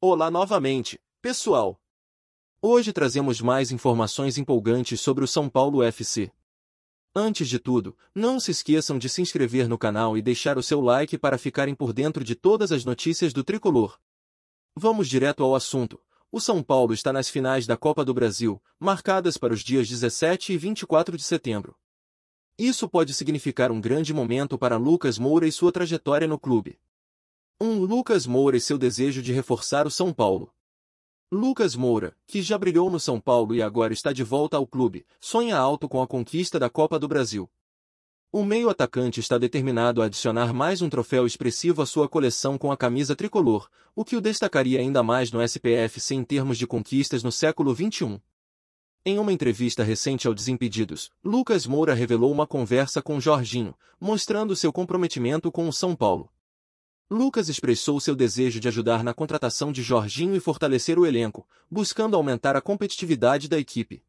Olá novamente, pessoal! Hoje trazemos mais informações empolgantes sobre o São Paulo FC. Antes de tudo, não se esqueçam de se inscrever no canal e deixar o seu like para ficarem por dentro de todas as notícias do tricolor. Vamos direto ao assunto. O São Paulo está nas finais da Copa do Brasil, marcadas para os dias 17 e 24 de setembro. Isso pode significar um grande momento para Lucas Moura e sua trajetória no clube. 1. Um, Lucas Moura e seu desejo de reforçar o São Paulo. Lucas Moura, que já brilhou no São Paulo e agora está de volta ao clube, sonha alto com a conquista da Copa do Brasil. O meio atacante está determinado a adicionar mais um troféu expressivo à sua coleção com a camisa tricolor, o que o destacaria ainda mais no SPF sem termos de conquistas no século XXI. Em uma entrevista recente ao Desimpedidos, Lucas Moura revelou uma conversa com Jorginho, mostrando seu comprometimento com o São Paulo. Lucas expressou seu desejo de ajudar na contratação de Jorginho e fortalecer o elenco, buscando aumentar a competitividade da equipe.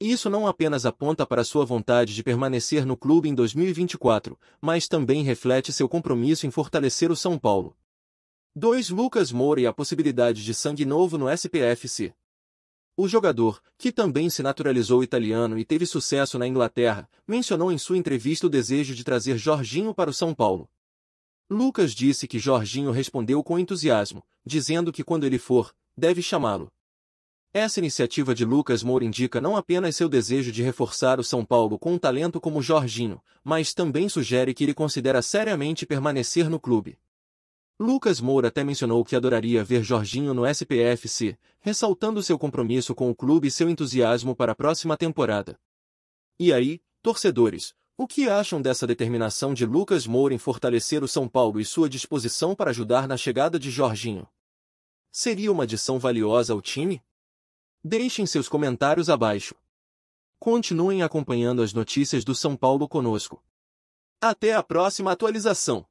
Isso não apenas aponta para sua vontade de permanecer no clube em 2024, mas também reflete seu compromisso em fortalecer o São Paulo. 2. Lucas Moura e a possibilidade de sangue novo no SPFC. O jogador, que também se naturalizou italiano e teve sucesso na Inglaterra, mencionou em sua entrevista o desejo de trazer Jorginho para o São Paulo. Lucas disse que Jorginho respondeu com entusiasmo, dizendo que quando ele for, deve chamá-lo. Essa iniciativa de Lucas Moura indica não apenas seu desejo de reforçar o São Paulo com um talento como Jorginho, mas também sugere que ele considera seriamente permanecer no clube. Lucas Moura até mencionou que adoraria ver Jorginho no SPFC, ressaltando seu compromisso com o clube e seu entusiasmo para a próxima temporada. E aí, torcedores, o que acham dessa determinação de Lucas Moura em fortalecer o São Paulo e sua disposição para ajudar na chegada de Jorginho? Seria uma adição valiosa ao time? Deixem seus comentários abaixo. Continuem acompanhando as notícias do São Paulo conosco. Até a próxima atualização!